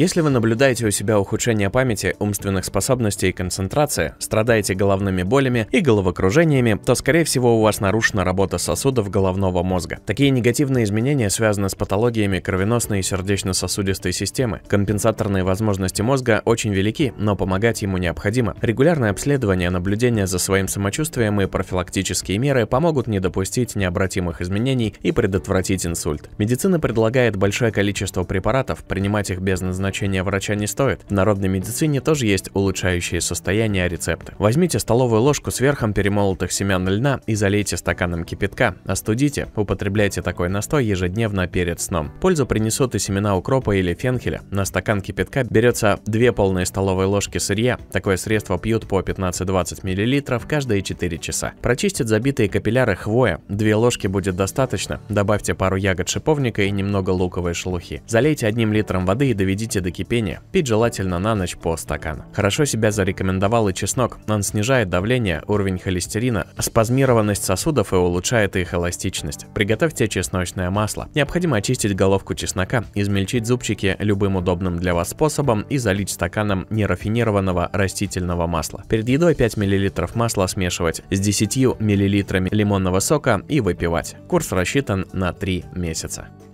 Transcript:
Если вы наблюдаете у себя ухудшение памяти, умственных способностей и концентрации, страдаете головными болями и головокружениями, то скорее всего у вас нарушена работа сосудов головного мозга. Такие негативные изменения связаны с патологиями кровеносной и сердечно-сосудистой системы. Компенсаторные возможности мозга очень велики, но помогать ему необходимо. Регулярное обследование, наблюдение за своим самочувствием и профилактические меры помогут не допустить необратимых изменений и предотвратить инсульт. Медицина предлагает большое количество препаратов, принимать их без назначения назначения врача не стоит. В народной медицине тоже есть улучшающие состояние рецепты. Возьмите столовую ложку с верхом перемолотых семян льна и залейте стаканом кипятка, остудите, употребляйте такой настой ежедневно перед сном. Пользу принесут и семена укропа или фенхеля. На стакан кипятка берется 2 полные столовые ложки сырья. Такое средство пьют по 15-20 мл каждые 4 часа. Прочистит забитые капилляры хвоя. Две ложки будет достаточно. Добавьте пару ягод шиповника и немного луковой шелухи. Залейте одним литром воды и доведите доведите до кипения, пить желательно на ночь по стакану. Хорошо себя зарекомендовал и чеснок, он снижает давление, уровень холестерина, спазмированность сосудов и улучшает их эластичность. Приготовьте чесночное масло. Необходимо очистить головку чеснока, измельчить зубчики любым удобным для вас способом и залить стаканом нерафинированного растительного масла. Перед едой 5 мл масла смешивать с 10 мл лимонного сока и выпивать. Курс рассчитан на 3 месяца.